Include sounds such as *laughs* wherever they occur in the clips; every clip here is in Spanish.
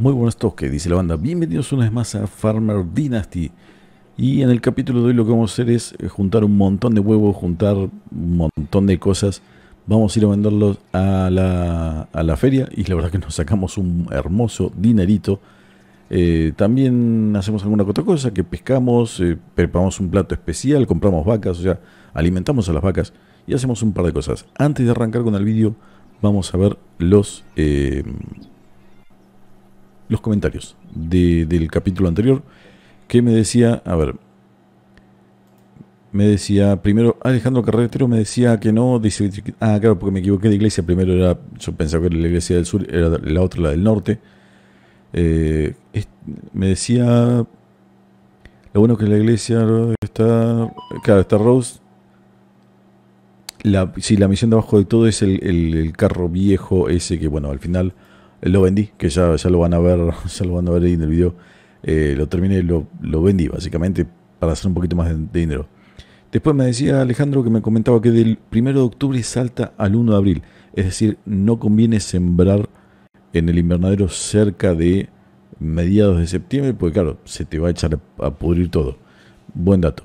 Muy buenos toques, dice la banda. Bienvenidos una vez más a Farmer Dynasty. Y en el capítulo de hoy lo que vamos a hacer es eh, juntar un montón de huevos, juntar un montón de cosas. Vamos a ir a venderlos a la, a la feria y la verdad que nos sacamos un hermoso dinerito. Eh, también hacemos alguna otra cosa, que pescamos, eh, preparamos un plato especial, compramos vacas, o sea, alimentamos a las vacas y hacemos un par de cosas. Antes de arrancar con el vídeo, vamos a ver los los comentarios del capítulo anterior, que me decía, a ver, me decía, primero Alejandro Carretero me decía que no, dice, ah, claro, porque me equivoqué de iglesia, primero era, yo pensaba que era la iglesia del sur, era la otra la del norte, eh, me decía, lo bueno que la iglesia está, claro, está Rose, si la misión de abajo de todo es el carro viejo ese que, bueno, al final lo vendí, que ya, ya lo van a ver, *laughs* ya lo van a ver ahí en el video. Eh, lo terminé, lo, lo vendí básicamente para hacer un poquito más de, dinero. Después me decía Alejandro que me comentaba que del 1 de octubre salta al 1 de abril. Es decir, no conviene sembrar en el invernadero cerca de mediados de septiembre, porque claro, se te va a echar a pudrir todo. Buen dato.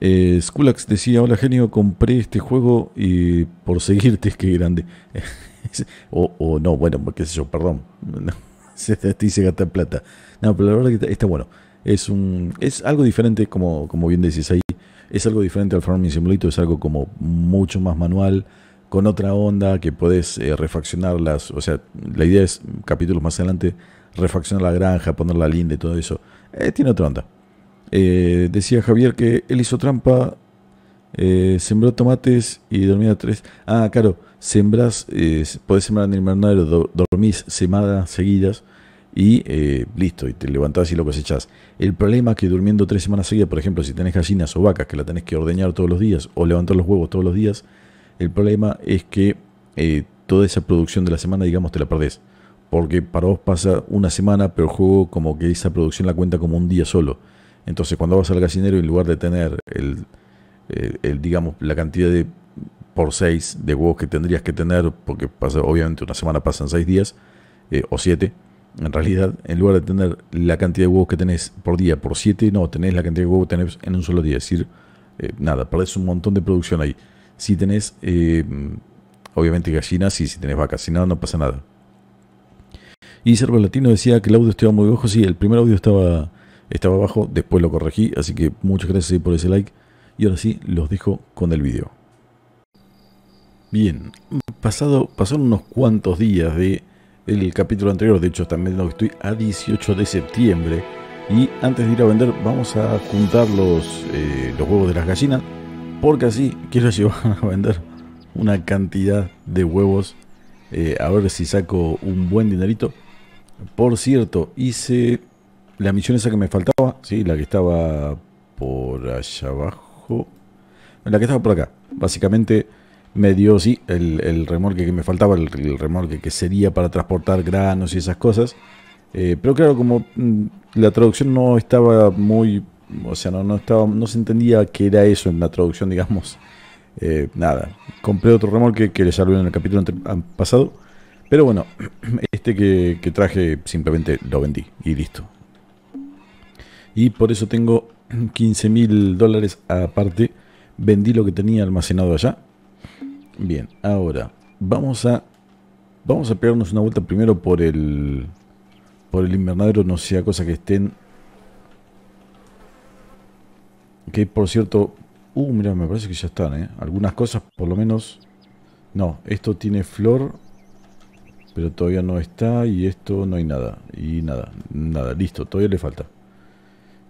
Eh, decía, hola genio, compré este juego y por seguirte, es *laughs* que grande o, oh, oh, no, bueno, pues, qué sé yo, perdón. *laughs* se te dice gastar plata. No, pero la verdad que está, bueno. Es un es algo diferente, como, como bien decís ahí. Es algo diferente al Farming Simulator, es algo como mucho más manual, con otra onda que podés eh, Refaccionar las, O sea, la idea es, capítulos más adelante, refaccionar la granja, ponerla linda y todo eso. Eh, tiene otra onda. Eh, decía Javier que él hizo trampa, sembró tomates y dormía tres. Ah, claro sembras, eh, podés sembrar en el invernadero, dormís semanas seguidas y eh, listo, y te levantás y lo cosechás. El problema es que durmiendo tres semanas seguidas, por ejemplo, si tenés gallinas o vacas que la tenés que ordeñar todos los días o levantar los huevos todos los días, el problema es que eh, toda esa producción de la semana, digamos, te la perdés. Porque para vos pasa una semana, pero el juego como que esa producción la cuenta como un día solo. Entonces cuando vas al gallinero, en lugar de tener el digamos, la cantidad de por 6 de huevos que tendrías que tener, porque pasa, obviamente una semana pasan 6 días, eh, o 7, en realidad, en lugar de tener la cantidad de huevos que tenés por día por 7, no, tenés la cantidad de huevos que tenés en un solo día. Es decir, eh, nada, perdés un montón de producción ahí. Si tenés, eh, obviamente, gallinas y si tenés vacas, si no, no pasa nada. Y Cervo Latino decía que el audio estaba muy bajo. Sí, el primer audio estaba, estaba bajo, después lo corregí. Así que muchas gracias por ese like. Y ahora sí, los dejo con el vídeo Bien, pasado, pasaron unos cuantos días de el capítulo anterior, de hecho también estoy a 18 de septiembre y antes de ir a vender vamos a juntar los, eh, los huevos de las gallinas porque así quiero *laughs* llevar a vender una cantidad de huevos eh, a ver si saco un buen dinerito. Por cierto, hice la misión esa que me faltaba, sí, la que estaba por allá abajo, la que estaba por acá, básicamente me dio, sí, el, remolque que me faltaba, el, remolque que sería para transportar granos y esas cosas. Eh, pero claro, como mm, la traducción no estaba muy, o sea, no, estaba, no se entendía qué era eso en la traducción, *laughs* digamos. Eh, nada, compré otro remolque que les hablé en el capítulo pasado. Pero bueno, *clears throat* este que, que traje simplemente lo vendí y listo. Y por eso tengo 15 *clears throat* mil dólares aparte. Vendí lo que tenía almacenado allá Bien, ahora vamos a vamos a pegarnos una vuelta primero por el por el invernadero, no sea cosa que estén que por cierto, uh, mira, me parece que ya están, ¿eh? Algunas cosas por lo menos no, esto tiene flor, pero todavía no está y esto no hay nada y nada, nada, listo, todavía le falta.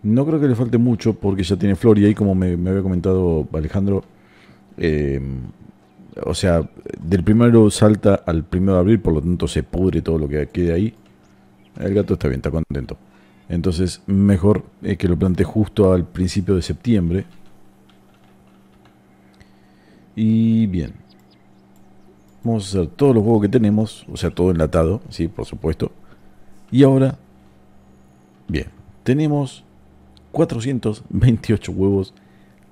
No creo que le falte mucho porque ya tiene flor y ahí como me, me había comentado Alejandro eh, o sea, del primero salta al primero de abril, por lo tanto se pudre todo lo que quede ahí. El gato está bien, está contento. Entonces, mejor eh, que lo plante justo al principio de septiembre. Y bien. Vamos a hacer todos los huevos que tenemos, o sea, todo enlatado, sí, por supuesto. Y ahora, bien, tenemos 428 huevos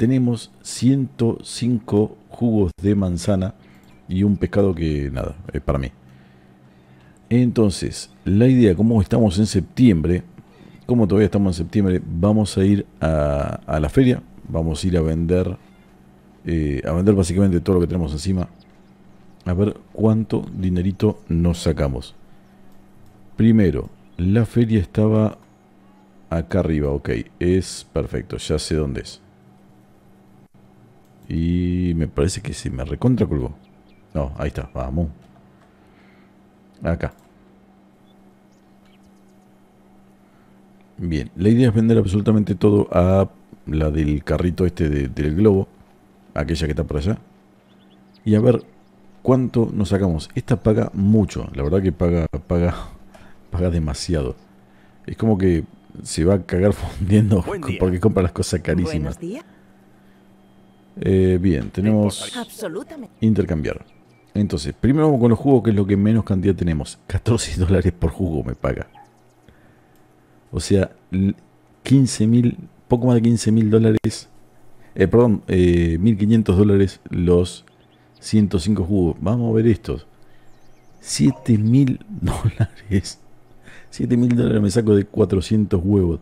tenemos 105 jugos de manzana y un pescado que nada, es para mí. Entonces, la idea, como estamos en septiembre, como todavía estamos en septiembre, vamos a ir a, la feria, vamos a ir a vender, eh, a vender básicamente todo lo que tenemos encima, a ver cuánto dinerito nos sacamos. Primero, la feria estaba acá arriba, ok, es perfecto, ya sé dónde es. Y me parece que se me recontra colgó. No, ahí está, vamos. Acá. Bien, la idea es vender absolutamente todo a la del carrito este del globo. Aquella que está por allá. Y a ver cuánto nos sacamos. Esta paga mucho. La verdad que paga, paga, *laughs* paga demasiado. Es como que se va a cagar *laughs* fundiendo porque compra las cosas carísimas. Eh, bien, tenemos intercambiar. Entonces, primero vamos con los jugos, que es lo que menos cantidad tenemos. 14 dólares por jugo me paga. O sea, 15 mil, poco más de 15 mil dólares. Eh, perdón, 1500 eh, dólares los 105 jugos. Vamos a ver estos. 7 mil dólares. 7 mil dólares me saco de 400 huevos.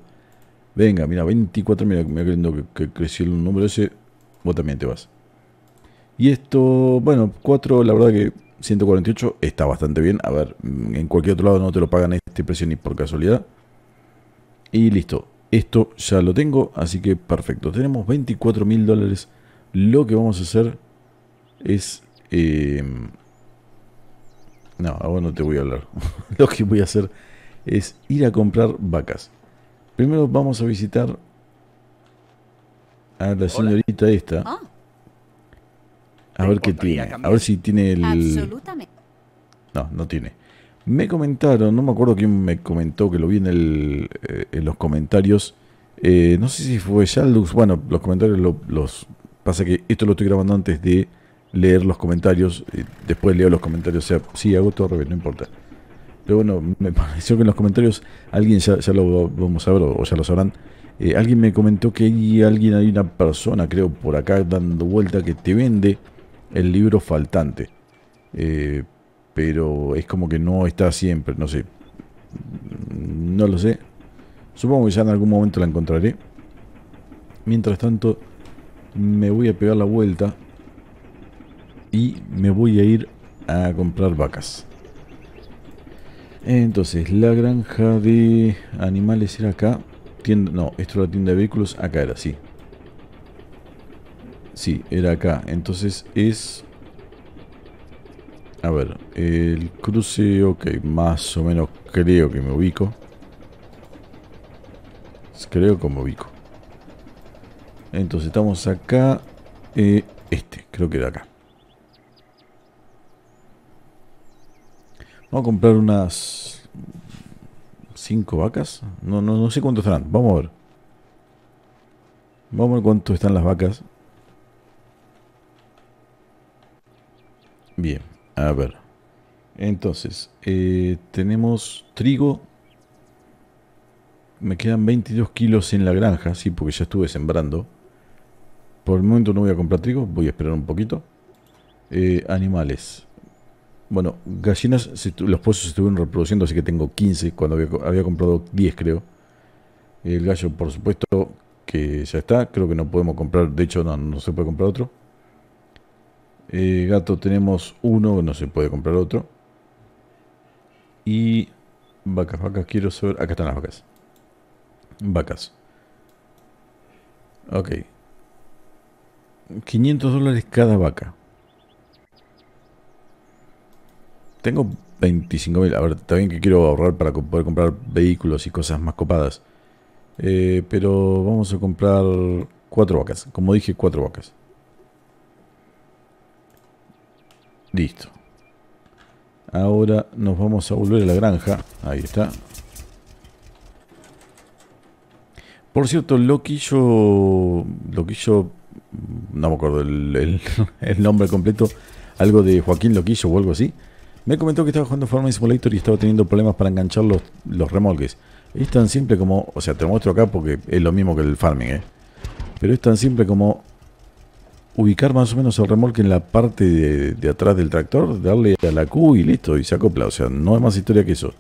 Venga, mira, 24 mira, Me que, que creció el número ese también te vas. Y esto, bueno, 4, la verdad que 148 está bastante bien. A ver, mm, en cualquier otro lado no te lo pagan este precio ni por casualidad. Y listo, esto ya lo tengo, así que perfecto. Tenemos 24 mil dólares. Lo que vamos a hacer es... Em, no, ahora no te voy a hablar. *laughs* lo que voy a hacer es ir a comprar vacas. Primero vamos a visitar a ah, la señorita esta. Ah. A ver qué tiene. A ver si tiene el. No, no tiene. Me comentaron, no me acuerdo quién me comentó que lo vi en, el, eh, en los comentarios. Eh, no sé si fue Lux. Bueno, los comentarios los. Pasa que esto lo estoy grabando antes de leer los comentarios. Eh, después leo los comentarios. O sea, sí, hago todo al revés, no importa. Pero bueno, me *laughs* pareció que en los comentarios alguien ya, lo vamos a ver o ya lo sabrán eh, alguien me comentó que hay alguien, hay una persona, creo, por acá dando vuelta que te vende el libro faltante. Eh, pero es como que no está siempre, no sé. No lo sé. Supongo que ya en algún momento la encontraré. Mientras tanto, me voy a pegar la vuelta y me voy a ir a comprar vacas. Entonces, la granja de animales era acá no, esto era la tienda de vehículos. Acá era, sí. Sí, era acá. Entonces es... A ver, el cruce, ok, más o menos creo que me ubico. Creo que me ubico. Entonces estamos acá. Eh, este, creo que era acá. Vamos a comprar unas ¿Cinco vacas? No, no, no sé cuántos estarán. Vamos a ver. Vamos a ver cuánto están las vacas. Bien, a ver. Entonces, eh, tenemos trigo. Me quedan 22 kilos en la granja, sí, porque ya estuve sembrando. Por el momento no voy a comprar trigo, voy a esperar un poquito. Eh, animales. Bueno, gallinas, los pozos se estuvieron reproduciendo, así que tengo 15, cuando había, comprado 10 creo. El gallo, por supuesto, que ya está, creo que no podemos comprar, de hecho no, se puede comprar otro. Eh, gato tenemos uno, no se puede comprar otro. Y vacas, vacas, quiero saber, acá están las vacas. Vacas. Ok. 500 dólares cada vaca. Tengo 25.000 A ver, también que quiero ahorrar para poder comprar vehículos y cosas más copadas. Eh, pero vamos a comprar cuatro vacas. Como dije, cuatro vacas. Listo. Ahora nos vamos a volver a la granja. Ahí está. Por cierto, Loquillo... Loquillo... No me acuerdo el, *laughs* el nombre completo. Algo de Joaquín Loquillo o algo así. Me comentó que estaba jugando Farming Simulator y estaba teniendo problemas para enganchar los, los remolques. Es tan simple como... O sea, te muestro acá porque es lo mismo que el farming, ¿eh? Pero es tan simple como ubicar más o menos el remolque en la parte de, atrás del tractor, darle a la Q y listo, y se acopla. O sea, no hay más historia que eso.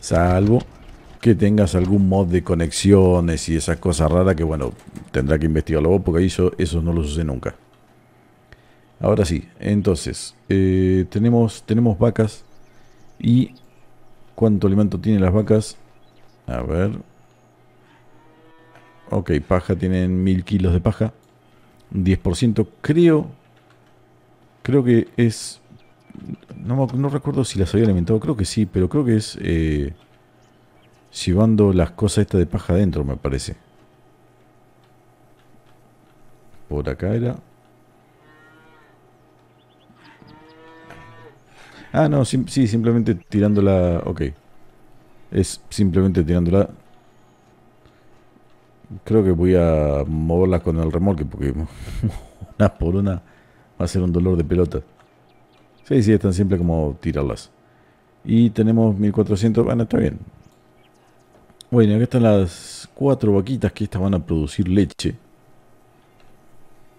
Salvo que tengas algún mod de conexiones y esas cosas raras que, bueno, tendrá que investigarlo vos porque eso, eso no lo sucede nunca. Ahora sí, entonces, eh, tenemos, tenemos vacas y cuánto alimento tienen las vacas. A ver. Ok, paja, tienen mil kilos de paja. 10%, creo. Creo que es... No, recuerdo si las había alimentado, creo que sí, pero creo que es... Eh, llevando las cosas estas de paja adentro, me parece. Por acá era... Ah, no, sí, simplemente tirándola... Ok. Es simplemente tirándola... Creo que voy a moverla con el remolque porque *laughs* una por una va a ser un dolor de pelota. Sí, sí, es tan simple como tirarlas. Y tenemos 1400... Bueno, está bien. Bueno, aquí están las cuatro vaquitas que estas van a producir leche.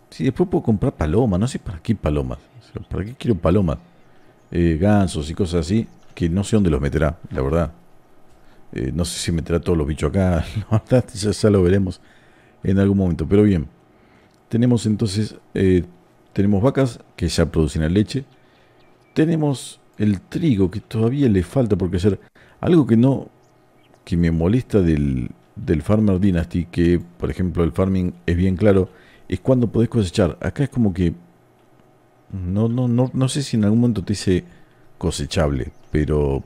sí, después puedo comprar palomas, no sé para qué palomas. ¿Para qué quiero palomas? Eh, gansos y cosas así, que no sé dónde los meterá, la verdad. Eh, no sé si meterá todos los bichos acá, *laughs* la verdad, ya, lo veremos en algún momento. Pero bien, tenemos entonces, eh, tenemos vacas que ya producen la leche. Tenemos el trigo que todavía le falta porque hacer algo que no, que me molesta del, del Farmer Dynasty, que por ejemplo el farming es bien claro, es cuando podés cosechar. Acá es como que no, no, no, no sé si en algún momento te dice cosechable, pero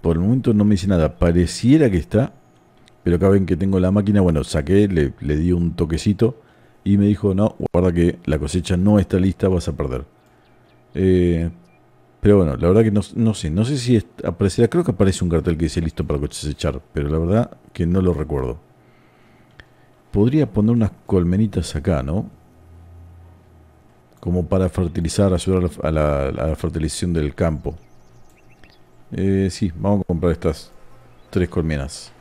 por el momento no me dice nada. Pareciera que está, pero acá ven que tengo la máquina. Bueno, saqué, le, di un toquecito y me dijo, no, guarda que la cosecha no está lista, vas a perder. Eh, pero bueno, la verdad que no, no sé, no sé si aparecerá, creo que aparece un cartel que dice listo para cosechar, pero la verdad que no lo recuerdo. Podría poner unas colmenitas acá, ¿no? como para fertilizar, ayudar a la, fertilización del campo. Eh, sí, vamos a comprar estas tres colmenas.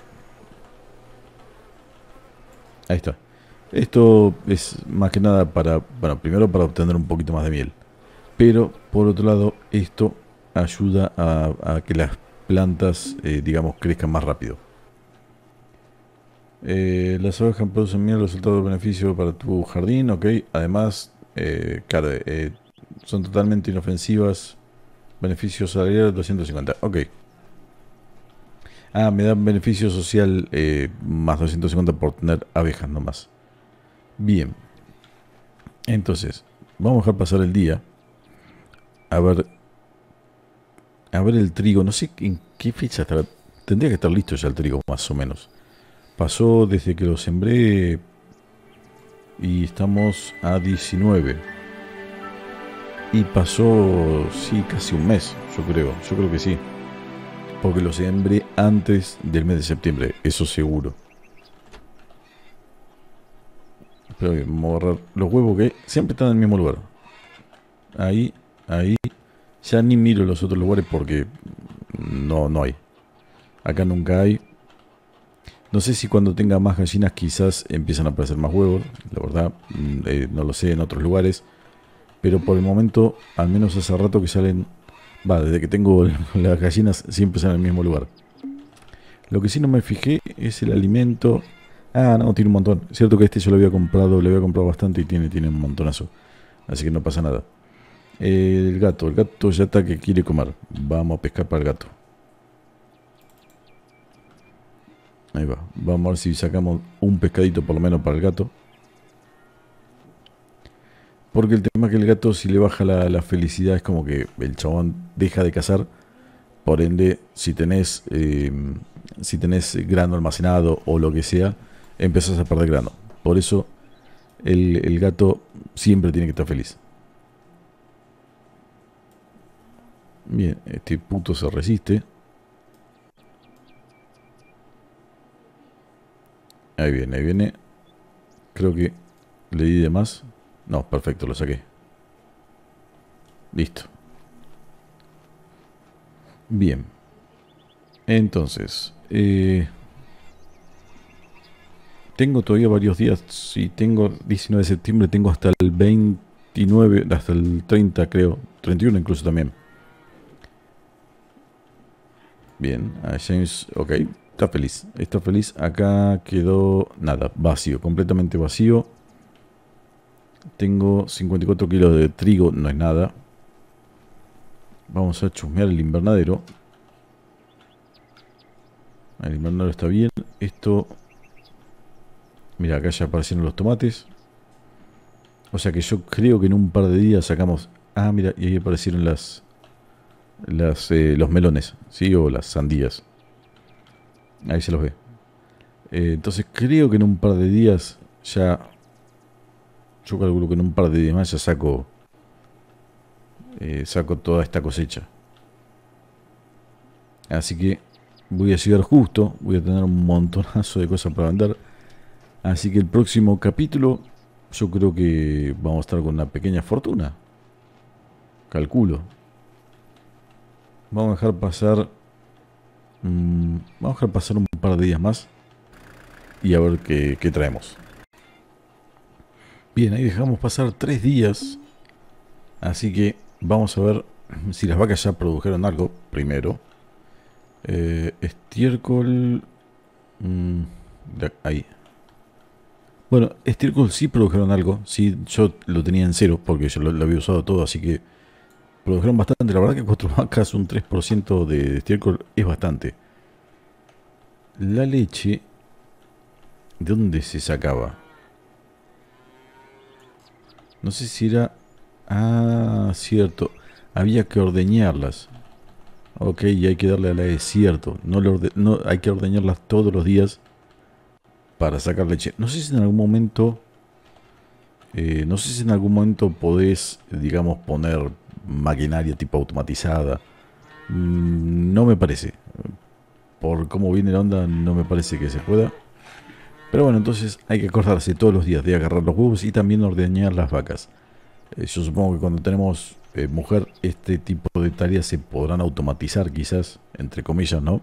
Ahí está. Esto es más que nada para, bueno, primero para obtener un poquito más de miel. Pero, por otro lado, esto ayuda a, que las plantas, eh, digamos, crezcan más rápido. Eh, las abejas producen miel, resultado de beneficio para tu jardín, ok. Además, eh, eh, son totalmente inofensivas. beneficios salarial 250. Ok. Ah, me dan beneficio social eh, más 250 por tener abejas nomás. Bien. Entonces, vamos a dejar pasar el día. A ver. A ver el trigo. No sé en qué ficha está Tendría que estar listo ya el trigo, más o menos. Pasó desde que lo sembré y estamos a 19. Y pasó, sí, casi un mes, yo creo, yo creo que sí. Porque lo sembré antes del mes de septiembre, eso seguro. Pero que a borrar los huevos que siempre están en el mismo lugar. Ahí, ahí. Ya ni miro los otros lugares porque no, no hay. Acá nunca hay, no sé si cuando tenga más gallinas quizás empiezan a aparecer más huevos, la verdad, mm, eh, no lo sé en otros lugares. Pero por el momento, al menos hace rato que salen, va, desde que tengo *laughs* las gallinas siempre salen en el mismo lugar. Lo que sí no me fijé es el alimento. Ah, no, tiene un montón. Cierto que este yo lo había comprado, lo había comprado bastante y tiene, tiene un montonazo. Así que no pasa nada. Eh, el gato, el gato ya está que quiere comer. Vamos a pescar para el gato. Ahí va. Vamos a ver si sacamos un pescadito por lo menos para el gato. Porque el tema es que el gato si le baja la, felicidad es como que el chabón deja de cazar. Por ende, si tenés, eh, si tenés grano almacenado o lo que sea, empezás a perder grano. Por eso el, el gato siempre tiene que estar feliz. Bien, este puto se resiste. Ahí viene, ahí viene. Creo que le di de más. No, perfecto, lo saqué. Listo. Bien. Entonces, eh, tengo todavía varios días. Si tengo 19 de septiembre, tengo hasta el 29, hasta el 30 creo, 31 incluso también. Bien, a James, ok, Está feliz, está feliz. Acá quedó nada, vacío, completamente vacío. Tengo 54 kilos de trigo, no es nada. Vamos a chusmear el invernadero. El invernadero está bien. Esto... Mira, acá ya aparecieron los tomates. O sea que yo creo que en un par de días sacamos... Ah, mira, y ahí aparecieron las... las eh, los melones, ¿sí? O las sandías. Ahí se los ve. Eh, entonces creo que en un par de días ya... Yo calculo que en un par de días ya saco... Eh, saco toda esta cosecha. Así que voy a llegar justo. Voy a tener un montonazo de cosas para vender. Así que el próximo capítulo yo creo que vamos a estar con una pequeña fortuna. Calculo. Vamos a dejar pasar Mm, vamos a pasar un par de días más y a ver qué, traemos. Bien, ahí dejamos pasar tres días. Así que vamos a ver si las vacas ya produjeron algo primero. Eh, estiércol... Mm, ahí. Bueno, estiércol sí produjeron algo. Sí, yo lo tenía en cero porque yo lo había usado todo, así que produjeron bastante. La verdad que cuatro *laughs* vacas, un 3% de estiércol es bastante. La leche, ¿de dónde se sacaba? No sé si era... Ah, cierto. Había que ordeñarlas. Ok, y hay que darle a la E, cierto. No, no hay que ordeñarlas todos los días para sacar leche. No sé si en algún momento... Eh, no sé si en algún momento podés, digamos, poner maquinaria tipo automatizada. Mm, no me parece. Por cómo viene la onda, no me parece que se pueda. Pero bueno, entonces hay que acordarse todos los días de agarrar los huevos y también ordeñar las vacas. Eh, yo supongo que cuando tenemos eh, mujer, este tipo de tareas se podrán automatizar quizás, entre comillas, ¿no?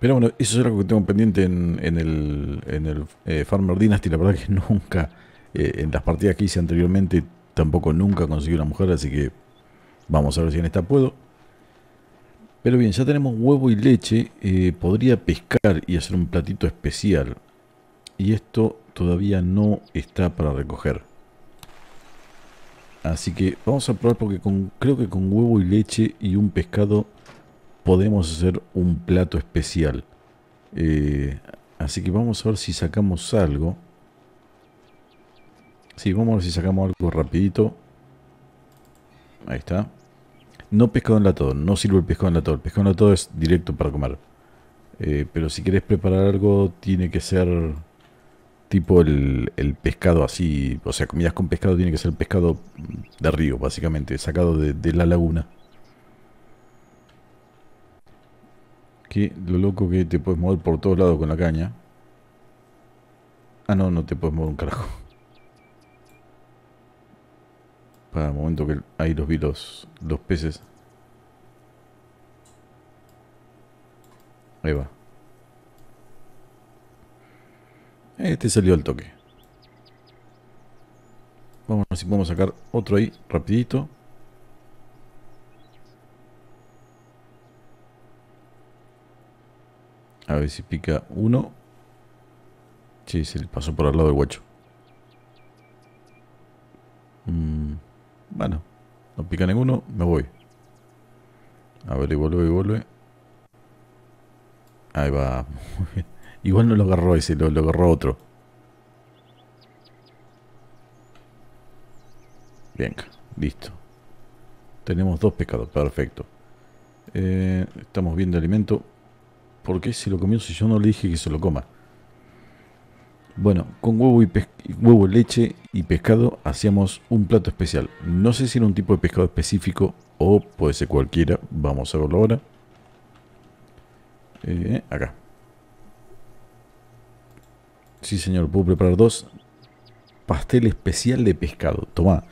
Pero bueno, eso es algo que tengo pendiente en, el, en el eh, Farmer Dynasty. La verdad que *laughs* nunca, en las partidas que hice anteriormente, Tampoco nunca conseguí una mujer, así que vamos a ver si en esta puedo. Pero bien, ya tenemos huevo y leche. Eh, podría pescar y hacer un platito especial. Y esto todavía no está para recoger. Así que vamos a probar porque con, creo que con huevo y leche y un pescado podemos hacer un plato especial. Eh, así que vamos a ver si sacamos algo. Sí, vamos a ver si sacamos algo rapidito. Ahí está. No pescado en enlatado, no sirve el pescado en la El pescado en enlatado es directo para comer. Eh, pero si quieres preparar algo, tiene que ser tipo el, pescado así. O sea, comidas con pescado tiene que ser pescado de río, básicamente, sacado de, la laguna. Que lo loco que te puedes mover por todos lados con la caña. Ah, no, no te puedes mover un carajo. Para el momento que ahí los vi los, peces. Ahí va. Este salió al toque. Vamos a ver si podemos sacar otro ahí rapidito. A ver si pica uno. Sí, se le pasó por al lado del guacho. pica ninguno, me voy. A ver, y vuelve, y vuelve. Ahí va. *laughs* Igual no lo agarró ese, lo, lo agarró otro. Bien, listo. Tenemos dos pescados, perfecto. Eh, estamos viendo alimento. porque si lo comió si yo no le dije que se lo coma? Bueno, con huevo y, leche y pescado hacíamos un plato especial. No sé si era un tipo de pescado específico o puede ser cualquiera. Vamos a verlo ahora. Eh, acá. Sí, señor, puedo preparar dos. Pastel especial de pescado. Tomá,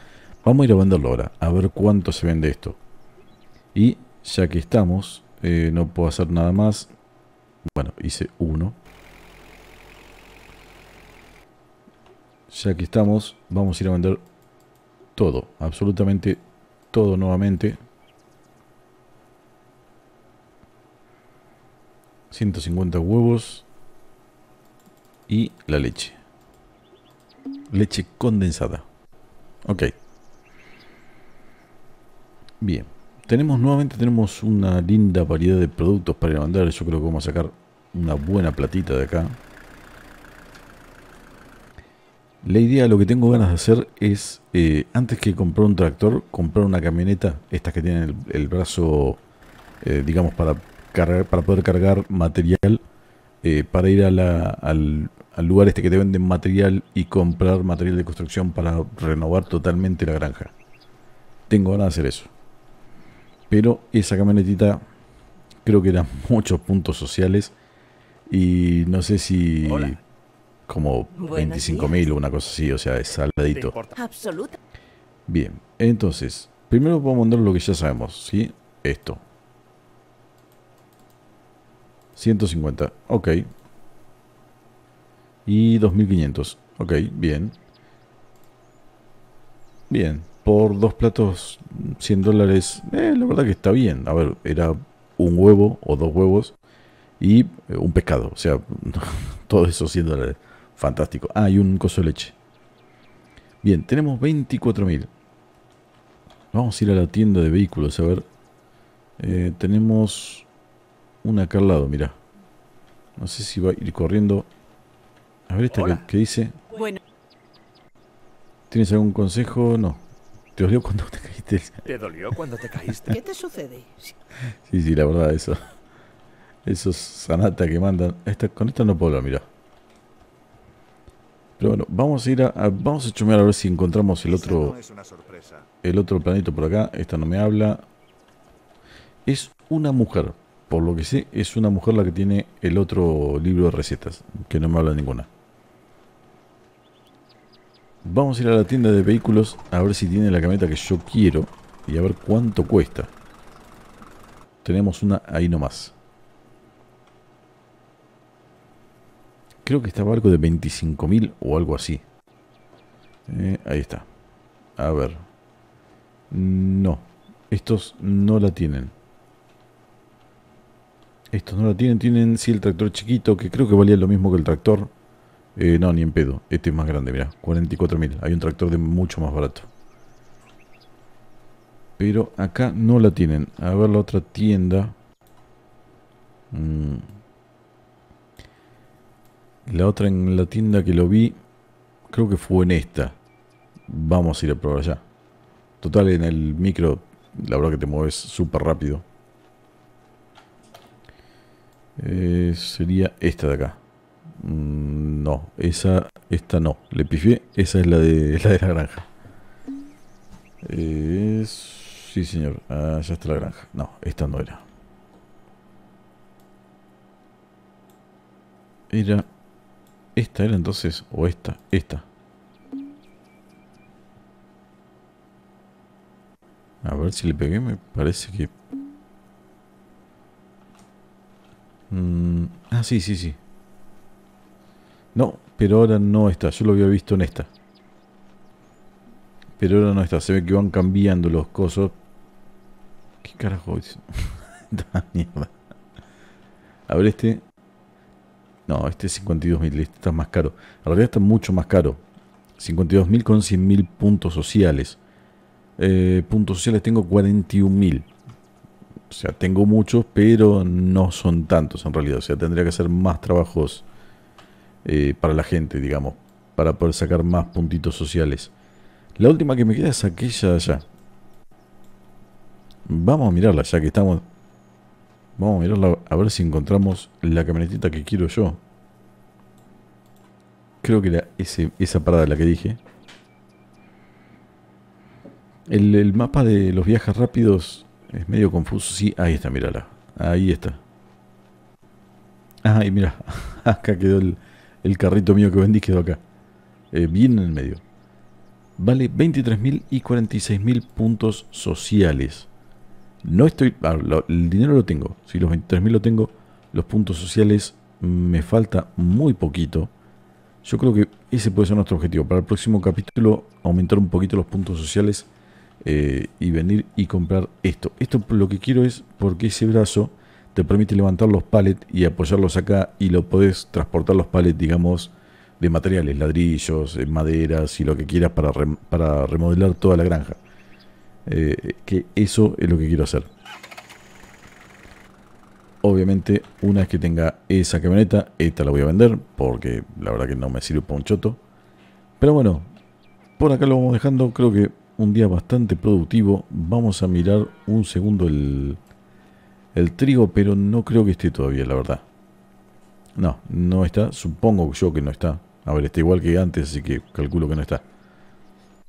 vamos a ir a venderlo ahora. A ver cuánto se vende esto. Y ya que estamos, eh, no puedo hacer nada más. Bueno, hice uno. ya que estamos, vamos a ir a vender todo, absolutamente todo nuevamente. 150 huevos y la leche. Leche condensada. Ok. Bien. Tenemos nuevamente tenemos una linda variedad de productos para ir a vender. Yo creo que vamos a sacar una buena platita de acá. La idea, lo que tengo ganas de hacer es, eh, antes que comprar un tractor, comprar una camioneta, estas que tienen el, brazo, eh, digamos, para, para poder cargar material, eh, para ir a al, lugar este que te venden material y comprar material de construcción para renovar totalmente la granja. Tengo ganas de hacer eso. Pero esa camionetita creo que era *laughs* muchos puntos sociales y no sé si como 25.000 mil o una cosa así, o sea, es saladito. Absoluta. Bien, entonces, primero vamos a mandar lo que ya sabemos, ¿sí? Esto. 150, ok. Y 2500, ok, bien. Bien, por dos platos 100 dólares, eh, la verdad que está bien. A ver, era un huevo o dos huevos y eh, un pescado, o sea, *laughs* todo eso 100 dólares. Fantástico. Ah, y un coso de leche. Bien, tenemos 24.000. Vamos a ir a la tienda de vehículos, a ver. Eh, tenemos una acá al lado, mira. No sé si va a ir corriendo. A ver esta que, dice. Bueno. ¿Tienes algún consejo? No. ¿Te dolió cuando te caíste? ¿Te dolió cuando te caíste? ¿Qué te sucede? Sí, sí, la verdad, eso. Esos sanata que mandan. con esta no puedo hablar, mira. Pero bueno, vamos a ir a, vamos a chumear a ver si encontramos el otro el otro planito por acá. Esta no me habla. Es una mujer, por lo que sé, es una mujer la que tiene el otro libro de recetas, que no me habla ninguna. Vamos a ir a la tienda de vehículos a ver si tiene la camioneta que yo quiero y a ver cuánto cuesta. Tenemos una ahí nomás. creo que estaba algo de 25.000 o algo así. Eh, ahí está. A ver. No. Estos no la tienen. Estos no la tienen. Tienen, sí, el tractor chiquito, que creo que valía lo mismo que el tractor. Eh, no, ni en pedo. Este es más grande, mira. 44.000. Hay un tractor de mucho más barato. Pero acá no la tienen. A ver la otra tienda. Mmm la otra en la tienda que lo vi, creo que fue en esta. Vamos a ir a probar allá. Total, en el micro, la verdad que te mueves súper rápido. Eh, sería esta de acá. Mm, no, esa, esta no. Le pifié, esa es la de *laughs* la, de la granja. Eh, sí, señor. Allá ah, está la granja. No, esta no era. Era esta era entonces, o esta, esta. A ver si le pegué, me parece que... Mm, ah, sí, sí, sí. No, pero ahora no está. Yo lo había visto en esta. Pero ahora no está. Se ve que van cambiando los cosos. ¿Qué carajo es? *laughs* mierda. A ver este. No, este es 52.000, Este está más caro. En realidad está mucho más caro. 52.000 con 100.000 puntos sociales. Eh, puntos sociales tengo 41.000. O sea, tengo muchos, pero no son tantos en realidad. O sea, tendría que hacer más trabajos eh, para la gente, digamos, para poder sacar más puntitos sociales. La última que me queda es aquella de allá. Vamos a mirarla ya que estamos Vamos a mirarla a ver si encontramos la camionetita que quiero yo. Creo que era esa parada la que dije. El, mapa de los viajes rápidos es medio confuso. Sí, ahí está, mírala. Ahí está. Ah, mira, *laughs* acá quedó el, carrito mío que vendí, quedó acá. Eh, bien en el medio. Vale 23.000 y 46.000 puntos sociales. No estoy. el dinero lo tengo. Si los 23.000 lo tengo, los puntos sociales me falta muy poquito. Yo creo que ese puede ser nuestro objetivo. Para el próximo capítulo, aumentar un poquito los puntos sociales eh, y venir y comprar esto. Esto lo que quiero es porque ese brazo te permite levantar los palets y apoyarlos acá y lo puedes transportar los palets, digamos, de materiales, ladrillos, eh, maderas y lo que quieras para remodelar toda la granja. Eh, que eso es lo que quiero hacer. Obviamente, una vez que tenga esa camioneta, esta la voy a vender, porque la verdad que no me sirve para un choto. Pero bueno, por acá lo vamos dejando, creo que un día bastante productivo. Vamos a mirar un segundo el, el trigo, pero no creo que esté todavía, la verdad. No, no está, supongo yo que no está. A ver, está igual que antes, así que calculo que no está.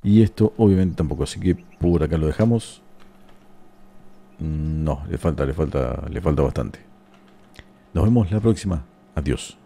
Y esto obviamente tampoco, así que por acá lo dejamos. Mm, no, le falta, le falta, le falta bastante. Nos vemos la próxima. Adiós.